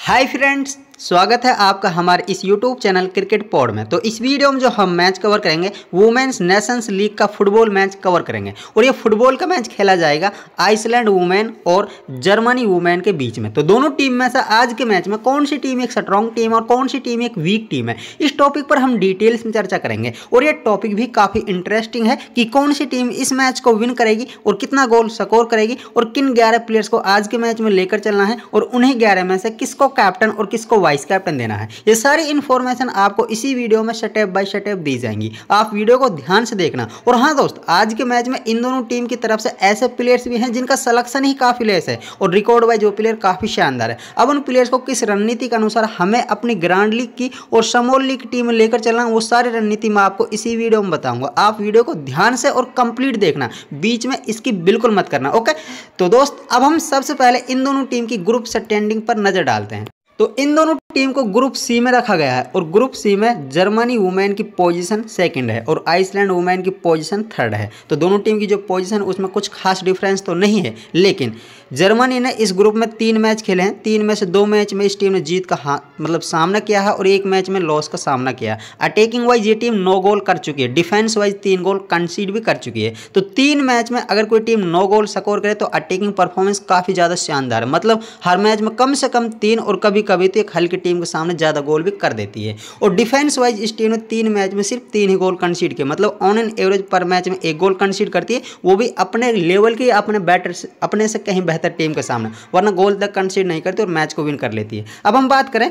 Hi friends, स्वागत है आपका हमारे इस यूट्यूब चैनल क्रिकेट पॉड में तो इस वीडियो में जो हम मैच कवर करेंगे वुमेन्स नेशंस लीग का फुटबॉल मैच कवर करेंगे और ये फुटबॉल का मैच खेला जाएगा आइसलैंड वुमेन और जर्मनी वुमेन के बीच में तो दोनों टीम में से आज के मैच में कौन सी टीम एक स्ट्रॉन्ग टीम और कौन सी टीम एक वीक टीम है इस टॉपिक पर हम डिटेल्स में चर्चा करेंगे और ये टॉपिक भी काफ़ी इंटरेस्टिंग है कि कौन सी टीम इस मैच को विन करेगी और कितना गोल स्कोर करेगी और किन ग्यारह प्लेयर्स को आज के मैच में लेकर चलना है और उन्हीं ग्यारह में से किसको कैप्टन और किसको वाइस कैप्टन देना है ये सारी इन्फॉर्मेशन आपको इसी वीडियो में स्टेप बाय स्टेप दी जाएंगी आप वीडियो को ध्यान से देखना और हाँ दोस्त आज के मैच में इन दोनों टीम की तरफ से ऐसे प्लेयर्स भी हैं जिनका सलेक्शन ही काफ़ी लेस है और रिकॉर्ड वाइज वो प्लेयर काफ़ी शानदार है अब उन प्लेयर्स को किस रणनीति के अनुसार हमें अपनी ग्रांड लीग की और समोल लीग की टीम लेकर चलना वो सारी रणनीति मैं आपको इसी वीडियो में बताऊंगा आप वीडियो को ध्यान से और कंप्लीट देखना बीच में इसकी बिल्कुल मत करना ओके तो दोस्त अब हम सबसे पहले इन दोनों टीम की ग्रुप स्टैंडिंग पर नज़र डालते हैं तो इन दोनों टीम को ग्रुप सी में रखा गया है और ग्रुप सी में जर्मनी वुमेन की पोजीशन सेकंड है और आइसलैंड वुमेन की पोजीशन थर्ड है तो दोनों टीम की जो पोजीशन उसमें कुछ खास डिफरेंस तो नहीं है लेकिन जर्मनी ने इस ग्रुप में तीन मैच खेले हैं तीन में से दो मैच में इस टीम ने जीत का हाँ मतलब सामना किया है और एक मैच में लॉस का सामना किया अटैकिंग वाइज ये टीम नौ गोल कर चुकी है डिफेंस वाइज तीन गोल कंसीड भी कर चुकी है तो तीन मैच में अगर कोई टीम नौ गोल स्कोर करे तो अटैकिंग परफॉर्मेंस काफ़ी ज़्यादा शानदार है मतलब हर मैच में कम से कम तीन और कभी कभी तो एक हल्की टीम के सामने ज़्यादा गोल भी कर देती है और डिफेंस वाइज इस टीम ने तीन मैच में सिर्फ तीन ही गोल कंसीड किए मतलब on an average per match में एक गोल कंसीड करती है वो भी अपने लेवल की अपने बैटर अपने से कहीं बेहतर टीम के सामने वरना गोल तक कंसीड नहीं करती और मैच को विन कर लेती है अब हम बात करें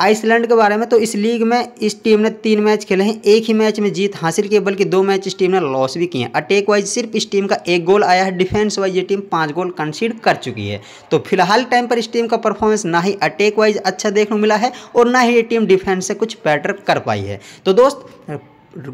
आइसलैंड के बारे में तो इस लीग में इस टीम ने तीन मैच खेले हैं एक ही मैच में जीत हासिल की बल्कि दो मैच इस टीम ने लॉस भी किए हैं अटैक वाइज सिर्फ इस टीम का एक गोल आया है डिफेंस वाइज ये टीम पाँच गोल कंसीड कर चुकी है तो फिलहाल टाइम पर इस टीम का परफॉर्मेंस ना ही अटैक वाइज अच्छा देखने मिला है और ना ही ये टीम डिफेंस से कुछ बैटर कर पाई है तो दोस्त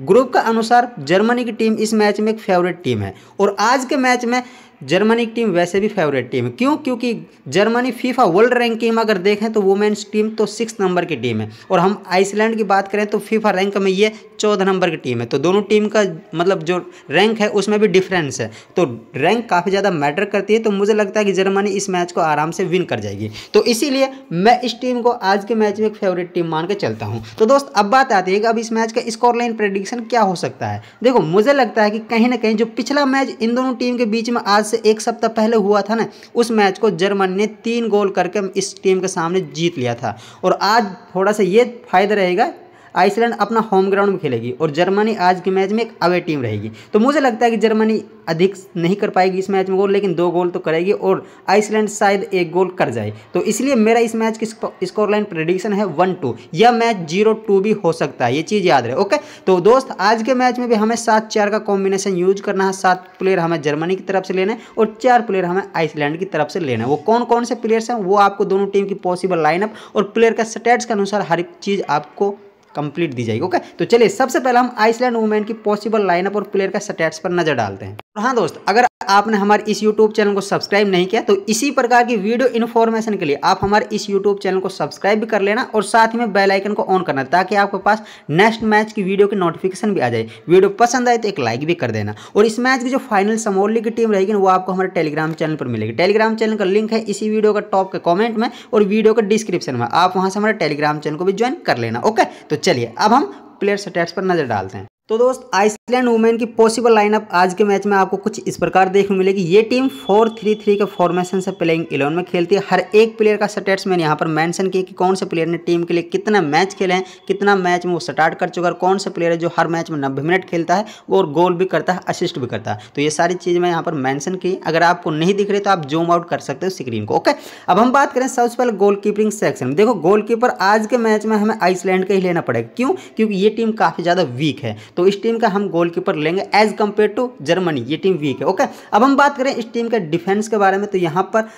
ग्रुप का अनुसार जर्मनी की टीम इस मैच में एक फेवरेट टीम है और आज के मैच में जर्मनी की टीम वैसे भी फेवरेट टीम है क्यों क्योंकि जर्मनी फीफा वर्ल्ड रैंकिंग में अगर देखें तो वुमेन्स टीम तो सिक्स नंबर की टीम है और हम आइसलैंड की बात करें तो फीफा रैंक में ये चौदह नंबर की टीम है तो दोनों टीम का मतलब जो रैंक है उसमें भी डिफरेंस है तो रैंक काफ़ी ज़्यादा मैटर करती है तो मुझे लगता है कि जर्मनी इस मैच को आराम से विन कर जाएगी तो इसीलिए मैं इस टीम को आज के मैच में एक फेवरेट टीम मान के चलता हूँ तो दोस्त अब बात आती है कि अब इस मैच का स्कोर लाइन प्रडिक्शन क्या हो सकता है देखो मुझे लगता है कि कहीं ना कहीं जो पिछला मैच इन दोनों टीम के बीच में आज से एक सप्ताह पहले हुआ था ना उस मैच को जर्मनी ने तीन गोल करके इस टीम के सामने जीत लिया था और आज थोड़ा सा ये फायदा रहेगा आइसलैंड अपना होम ग्राउंड में खेलेगी और जर्मनी आज के मैच में एक अवे टीम रहेगी तो मुझे लगता है कि जर्मनी अधिक नहीं कर पाएगी इस मैच में गोल लेकिन दो गोल तो करेगी और आइसलैंड शायद एक गोल कर जाए तो इसलिए मेरा इस मैच की स्कोर लाइन प्रडिक्शन है वन टू यह मैच जीरो टू भी हो सकता है ये चीज़ याद रहे ओके तो दोस्त आज के मैच में भी हमें सात चार का कॉम्बिनेशन यूज करना है सात प्लेयर हमें जर्मनी की तरफ से लेना है और चार प्लेयर हमें आइसलैंड की तरफ से लेना है वो कौन कौन से प्लेयर्स हैं वो आपको दोनों टीम की पॉसिबल लाइनअप और प्लेयर का स्टेट्स के अनुसार हर एक चीज़ आपको कंप्लीट दी जाएगी ओके तो चलिए सबसे पहले हम आइसलैंड वुमेन की पॉसिबल लाइनअप और प्लेयर का स्टेट्स पर नजर डालते हैं और हाँ दोस्त अगर आपने हमारे इस YouTube चैनल को सब्सक्राइब नहीं किया तो इसी प्रकार की वीडियो इन्फॉर्मेशन के लिए आप हमारे इस YouTube चैनल को सब्सक्राइब भी कर लेना और साथ में बेल आइकन को ऑन करना ताकि आपके पास नेक्स्ट मैच की वीडियो की नोटिफिकेशन भी आ जाए वीडियो पसंद आए तो एक लाइक भी कर देना और इस मैच की जो फाइनल समोली की टीम रहेगी वो आपको हमारे टेलीग्राम चैनल पर मिलेगी टेलीग्राम चैनल का लिंक है इसी वीडियो का टॉप के कॉमेंट में और वीडियो के डिस्क्रिप्शन में आप वहाँ से हमारे टेलीग्राम चैनल को भी ज्वाइन कर लेना ओके तो चलिए अब हम प्लेयर स्टैट्स पर नज़र डालते हैं तो दोस्त आइसलैंड वुमेन की पॉसिबल लाइनअप आज के मैच में आपको कुछ इस प्रकार देखने मिलेगी ये टीम फोर थ्री थ्री के फॉर्मेशन से प्लेइंग इलेवन में खेलती है हर एक प्लेयर का स्टेट्स मैंने यहाँ पर मेंशन किया कि कौन से प्लेयर ने टीम के लिए कितना मैच खेले हैं कितना मैच में वो स्टार्ट कर चुका है कौन से प्लेयर है जो हर मैच में नब्बे मिनट खेलता है और गोल भी करता है असिस्ट भी करता है तो ये सारी चीज़ मैं यहाँ पर मैंशन की अगर आपको नहीं दिख रही तो आप जूम आउट कर सकते हो स्क्रीन को ओके अब हम बात करें सबसे पहले गोल कीपिंग सेक्शन देखो गोल आज के मैच में हमें आइसलैंड का ही लेना पड़ेगा क्यों क्योंकि ये टीम काफ़ी ज़्यादा वीक है तो इस टीम का हम गोलकीपर लेंगे एज कंपेयर टू जर्मनी ये टीम वीक है ओके अब हम बात करें इस टीम के डिफेंस के बारे में तो यहाँ पर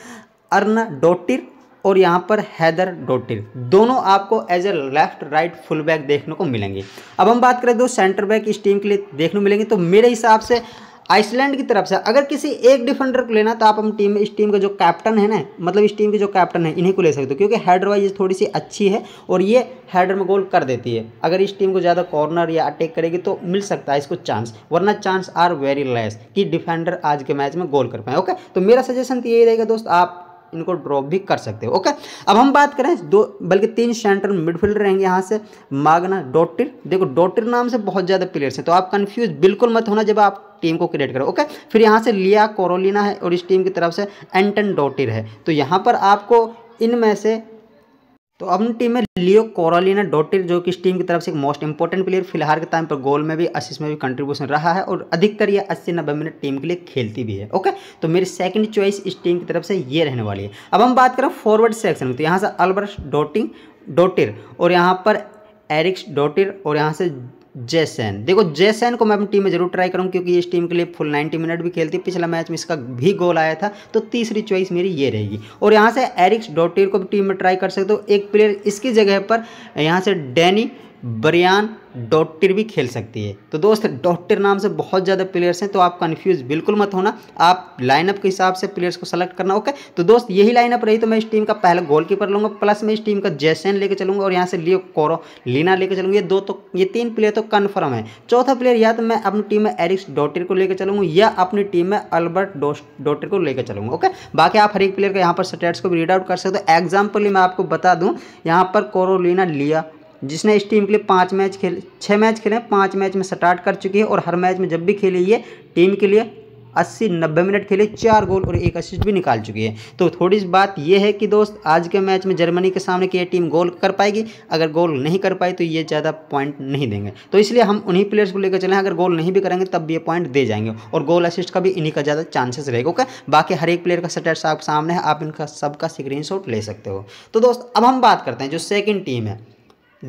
अर्न डोटिर और यहाँ पर हैदर डोटिर दोनों आपको as a left right full back देखने को मिलेंगे अब हम बात करें दो सेंटर बैक इस टीम के लिए देखने को मिलेंगे तो मेरे हिसाब से आइसलैंड की तरफ से अगर किसी एक डिफेंडर को लेना तो आप हम टीम इस टीम का जो कैप्टन है ना मतलब इस टीम के जो कैप्टन है इन्हीं को ले सकते हो क्योंकि हेडर वाइज थोड़ी सी अच्छी है और ये हेडर में गोल कर देती है अगर इस टीम को ज़्यादा कॉर्नर या अटैक करेगी तो मिल सकता है इसको चांस वरना चांस आर वेरी लेस कि डिफेंडर आज के मैच में गोल कर पाए ओके तो मेरा सजेशन तो यही रहेगा दोस्त आप इनको ड्रॉप भी कर सकते हो ओके अब हम बात करें दो बल्कि तीन सेंट्रल मिडफील्ड रहेंगे यहाँ से मागना डॉटिर देखो डॉटिर नाम से बहुत ज़्यादा प्लेयर्स हैं तो आप कन्फ्यूज बिल्कुल मत होना जब आप टीम को क्रिएट करो ओके फिर यहाँ से लिया कोरोलिना है और इस टीम की तरफ से एंटन डॉटिर है तो यहाँ पर आपको इनमें से तो अपनी टीम में लियो कोरोलिना डोटिर जो कि इस टीम की तरफ से एक मोस्ट इंपॉर्टेंट प्लेयर फिलहाल के टाइम पर गोल में भी अस्सी में भी कंट्रीब्यूशन रहा है और अधिकतर ये अस्सी नब्बे मिनट टीम के लिए खेलती भी है ओके तो मेरी सेकंड चॉइस इस टीम की तरफ से ये रहने वाली है अब हम बात करें फॉरवर्ड सेक्शन तो यहाँ से अल्बर्ट डोटिंग डोटिर और यहाँ पर एरिक्स डोटिर और यहाँ से जैसन देखो जैसन को मैं अपनी टीम में जरूर ट्राई करूँ क्योंकि इस टीम के लिए फुल 90 मिनट भी खेलती पिछला मैच में इसका भी गोल आया था तो तीसरी चॉइस मेरी ये रहेगी और यहाँ से एरिक्स डॉटेर को भी टीम में ट्राई कर सकते हो एक प्लेयर इसकी जगह पर यहाँ से डैनी बरियान डॉटर भी खेल सकती है तो दोस्त डॉटर नाम से बहुत ज़्यादा प्लेयर्स हैं तो आप कन्फ्यूज बिल्कुल मत होना आप लाइनअप के हिसाब से प्लेयर्स को सेलेक्ट करना ओके तो दोस्त यही लाइनअप रही तो मैं इस टीम का पहला गोलकीपर लूँगा प्लस मैं इस टीम का जैसेन लेकर चलूँगा और यहाँ से लियो कोरो लीना लेकर चलूँगा ये दो तो ये तीन प्लेयर तो कन्फर्म है चौथा प्लेयर या तो मैं अपनी टीम में एरिक्स डॉटर को लेकर चलूँगा या अपनी टीम में अल्बर्ट डॉटर को लेकर चलूँगा ओके बाकी आप हर एक प्लेयर का यहाँ पर स्टेट्स को भी रीड आउट कर सकते हो एग्जाम्पल मैं आपको बता दूँ यहाँ पर कोरोलिना लिया जिसने इस टीम के लिए पाँच मैच खेले छः मैच खेले पाँच मैच में स्टार्ट कर चुकी है और हर मैच में जब भी खेली ये टीम के लिए अस्सी नब्बे मिनट खेले चार गोल और एक असिस्ट भी निकाल चुकी है तो थोड़ी सी बात यह है कि दोस्त आज के मैच में जर्मनी के सामने की ये टीम गोल कर पाएगी अगर गोल नहीं कर पाई तो ये ज़्यादा पॉइंट नहीं देंगे तो इसलिए हम उन्हीं प्लेयर्स को लेकर चले अगर गोल नहीं भी करेंगे तब भी ये पॉइंट दे जाएंगे और गोल असिस्ट का भी इन्हीं का ज़्यादा चांसेस रहेगा ओके बाकी हर एक प्लेयर का स्टेटस आपके सामने है आप इनका सबका स्क्रीन ले सकते हो तो दोस्त अब हम बात करते हैं जो सेकेंड टीम है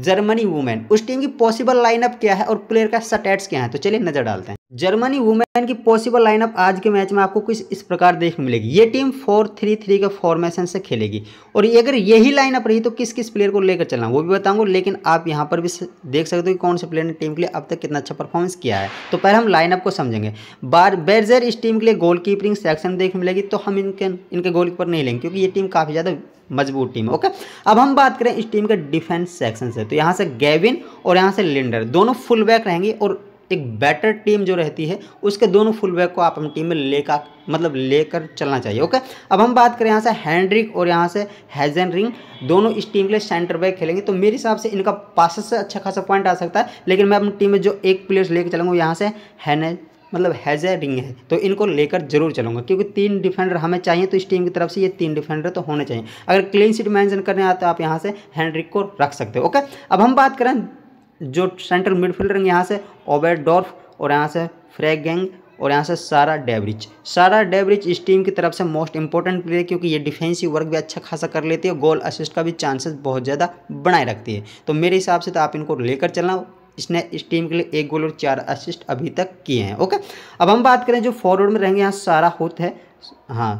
जर्मनी वुमेन उस टीम की पॉसिबल लाइनअप क्या है और प्लेयर का स्टैट्स क्या है तो चलिए नज़र डालते हैं जर्मनी वुमेन की पॉसिबल लाइनअप आज के मैच में आपको कुछ इस प्रकार देखने मिलेगी ये टीम फोर थ्री थ्री के फॉर्मेशन से खेलेगी और ये अगर यही लाइनअप रही तो किस किस प्लेयर को लेकर चलना वो भी बताऊंगा लेकिन आप यहाँ पर भी देख सकते हो कि कौन से प्लेयर ने टीम के लिए अब तक कितना अच्छा परफॉर्मेंस किया है तो पहले हम लाइनअप को समझेंगे बार बेरजर इस टीम के लिए गोल कीपरिंग सेक्शन देखने मिलेगी तो हम इनके इनके गोल कीपर नहीं लेंगे क्योंकि ये टीम काफ़ी ज़्यादा मजबूत टीम है ओके अब हम बात करें इस टीम के डिफेंस सेक्शन से तो यहाँ से गैविन और यहाँ से लिंडर दोनों फुल बैक रहेंगे और एक बेटर टीम जो रहती है उसके दोनों फुलबैक को आप अपनी टीम में लेकर मतलब लेकर चलना चाहिए ओके अब हम बात करें यहाँ से हैंड्रिक और यहाँ से हैजन रिंग दोनों इस टीम के लिए सेंटर बैक खेलेंगे तो मेरे हिसाब से इनका पास से अच्छा खासा पॉइंट आ सकता है लेकिन मैं अपनी टीम में जो एक प्लेयर लेकर चलूँगा यहाँ से हैने मतलब हैज़ ए रिंग है तो इनको लेकर जरूर चलूंगा क्योंकि तीन डिफेंडर हमें चाहिए तो इस टीम की तरफ से ये तीन डिफेंडर तो होने चाहिए अगर क्लीन सीट मैंशन करने आते हैं आप यहाँ से हैंड्रिक को रख सकते हो ओके अब हम बात करें जो सेंट्रल मिडफील्डर हैं यहाँ से ओबेड डॉर्फ और यहाँ से फ्रैग गैंग और यहाँ से सारा डेवरिज सारा डेवरिज इस टीम की तरफ से मोस्ट इंपॉर्टेंट प्लेयर है क्योंकि ये डिफेंसिव वर्क भी अच्छा खासा कर लेती है गोल असिस्ट का भी चांसेस बहुत ज़्यादा बनाए रखती है तो मेरे हिसाब से तो आप इनको लेकर चलना इसने इस टीम के लिए एक गोल और चार असिस्ट अभी तक किए हैं ओके अब हम बात करें जो फॉरवर्ड में रहेंगे यहाँ सारा होत है हाँ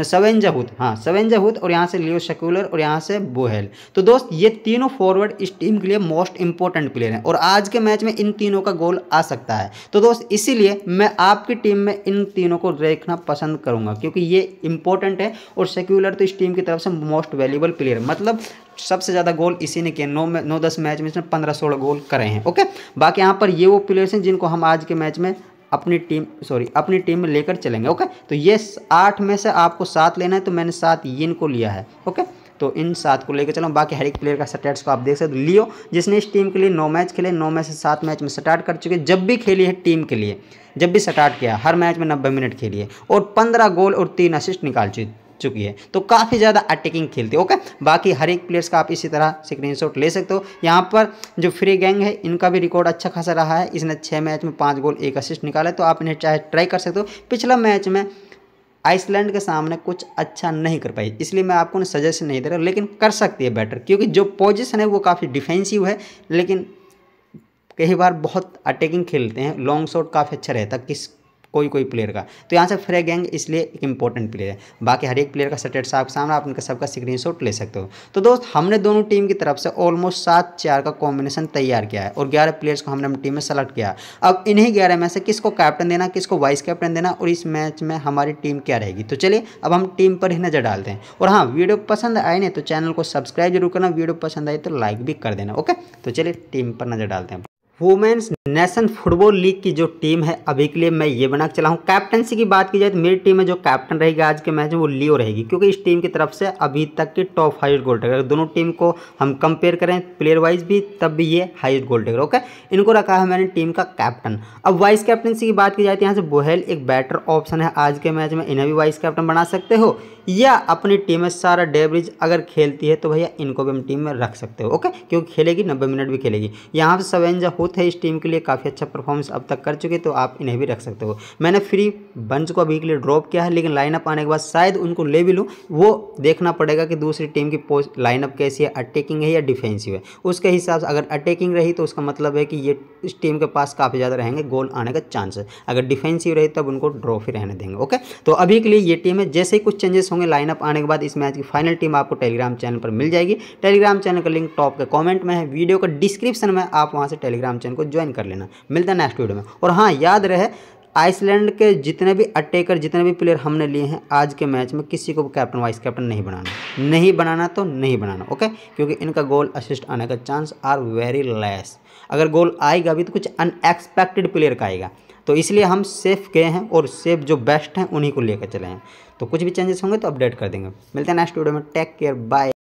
सवेंजहूत हाँ सवेंजहूत और यहाँ से लियो शकुलर और यहाँ से बोहेल तो दोस्त ये तीनों फॉरवर्ड इस टीम के लिए मोस्ट इंपॉर्टेंट प्लेयर हैं और आज के मैच में इन तीनों का गोल आ सकता है तो दोस्त इसीलिए मैं आपकी टीम में इन तीनों को देखना पसंद करूँगा क्योंकि ये इंपॉर्टेंट है और सेक्यूलर तो इस टीम की तरफ से मोस्ट वैल्यूबल प्लेयर मतलब सबसे ज़्यादा गोल इसी ने किए नौ में नौ दस मैच में इसने पंद्रह सोलह गोल करे हैं ओके बाकी यहाँ पर ये वो प्लेयर्स हैं जिनको हम आज के मैच में अपनी टीम सॉरी अपनी टीम में लेकर चलेंगे ओके तो ये आठ में से आपको सात लेना है तो मैंने सात इन को लिया है ओके तो इन सात को लेकर चलो बाकी हर एक प्लेयर का स्टेट्स को आप देख सकते हो लियो जिसने इस टीम के लिए नौ मैच खेले नौ में से सात मैच में स्टार्ट कर चुके जब भी खेली है टीम के लिए जब भी स्टार्ट किया हर मैच में नब्बे मिनट खेली है और पंद्रह गोल और तीन असिस्ट निकाल चुके चुकी है तो काफ़ी ज़्यादा अटैकिंग खेलती है ओके बाकी हर एक प्लेयर्स का आप इसी तरह स्क्रीन ले सकते हो यहाँ पर जो फ्री गैंग है इनका भी रिकॉर्ड अच्छा खासा रहा है इसने छः मैच में पाँच गोल एक असिस्ट निकाला तो आप इन्हें चाहे ट्राई कर सकते हो पिछला मैच में आइसलैंड के सामने कुछ अच्छा नहीं कर पाई इसलिए मैं आपको सजेशन नहीं दे रहा लेकिन कर सकती है बेटर क्योंकि जो पोजिशन है वो काफ़ी डिफेंसिव है लेकिन कई बार बहुत अटैकिंग खेलते हैं लॉन्ग शॉट काफ़ी अच्छा रहता किस कोई कोई प्लेयर का तो यहाँ से फ्रे गैंग इसलिए एक इंपॉर्टेंट प्लेयर है बाकी हर एक प्लेयर का स्टेटस आपके सामने आप उनका सबका स्क्रीन ले सकते हो तो दोस्त हमने दोनों टीम की तरफ से ऑलमोस्ट सात चार का कॉम्बिनेशन तैयार किया है और ग्यारह प्लेयर्स को हमने टीम में सेलेक्ट किया अब इन्हीं ग्यारह में से किसको कैप्टन देना किसको वाइस कैप्टन देना और इस मैच में हमारी टीम क्या रहेगी तो चलिए अब हम टीम पर ही नज़र डालते हैं और हाँ वीडियो पसंद आए ना तो चैनल को सब्सक्राइब जरूर करना वीडियो पसंद आए तो लाइक भी कर देना ओके तो चलिए टीम पर नज़र डालते हैं वुमेन्स नेशन फुटबॉल लीग की जो टीम है अभी के लिए मैं ये बना के चला हूँ कैप्टनसी की बात की जाए तो मेरी टीम में जो कैप्टन रहेगी आज के मैच में वो लियो रहेगी क्योंकि इस टीम की तरफ से अभी तक की टॉप हाइस्ट गोल टेकर दोनों टीम को हम कंपेयर करें प्लेयर वाइज भी तब भी ये हाइस्ट गोल टेकर ओके इनको रखा है मैंने टीम का कैप्टन अब वाइस कैप्टनसी की बात की जाए तो यहाँ से बोहेल एक बेटर ऑप्शन है आज के मैच में इन्हें भी वाइस कैप्टन बना सकते हो या अपनी टीम में सारा डेवरेज अगर खेलती है तो भैया इनको भी हम टीम में रख सकते हो ओके क्योंकि खेलेगी नब्बे मिनट भी खेलेगी यहाँ से सवेंजा होते हैं इस टीम के लिए काफ़ी अच्छा परफॉर्मेंस अब तक कर चुके तो आप इन्हें भी रख सकते हो मैंने फ्री बंच को अभी के लिए ड्रॉप किया है लेकिन लाइनअप आने के बाद शायद उनको ले भी लूँ वो देखना पड़ेगा कि दूसरी टीम की पोस्ट लाइनअप कैसी है अटैकिंग है या डिफेंसिव है उसके हिसाब से अगर अटैकिंग रही तो उसका मतलब है कि ये इस टीम के पास काफ़ी ज़्यादा रहेंगे गोल आने का चांस है अगर डिफेंसिव रही तब उनको ड्रॉप ही रहने देंगे ओके तो अभी के लिए ये टीम है जैसे ही कुछ चेंजेस होंगे लाइनअप आने के बाद इस मैच की फाइनल टीम आपको टेलीग्राम चैनल पर मिल जाएगी टेलीग्राम चैनल का लिंक टॉप के कॉमेंट में है वीडियो का डिस्क्रिप्शन में आप वहाँ से टेलीग्राम चैनल को ज्वाइन कर कर लेना मिलता है नेक्स्ट वीडियो में और हाँ याद रहे आइसलैंड के जितने भी अटैकर जितने भी प्लेयर हमने लिए हैं आज के मैच में किसी को कैप्टन वाइस कैप्टन नहीं बनाना नहीं बनाना तो नहीं बनाना ओके क्योंकि इनका गोल असिस्ट आने का चांस आर वेरी लेस अगर गोल आएगा भी तो कुछ अनएक्सपेक्टेड प्लेयर का आएगा तो इसलिए हम सेफ गए हैं और सेफ जो बेस्ट हैं उन्हीं को लेकर चले हैं तो कुछ भी चेंजेस होंगे तो अपडेट कर देंगे मिलते हैं नेक्स्ट वीडियो में टेक केयर बाय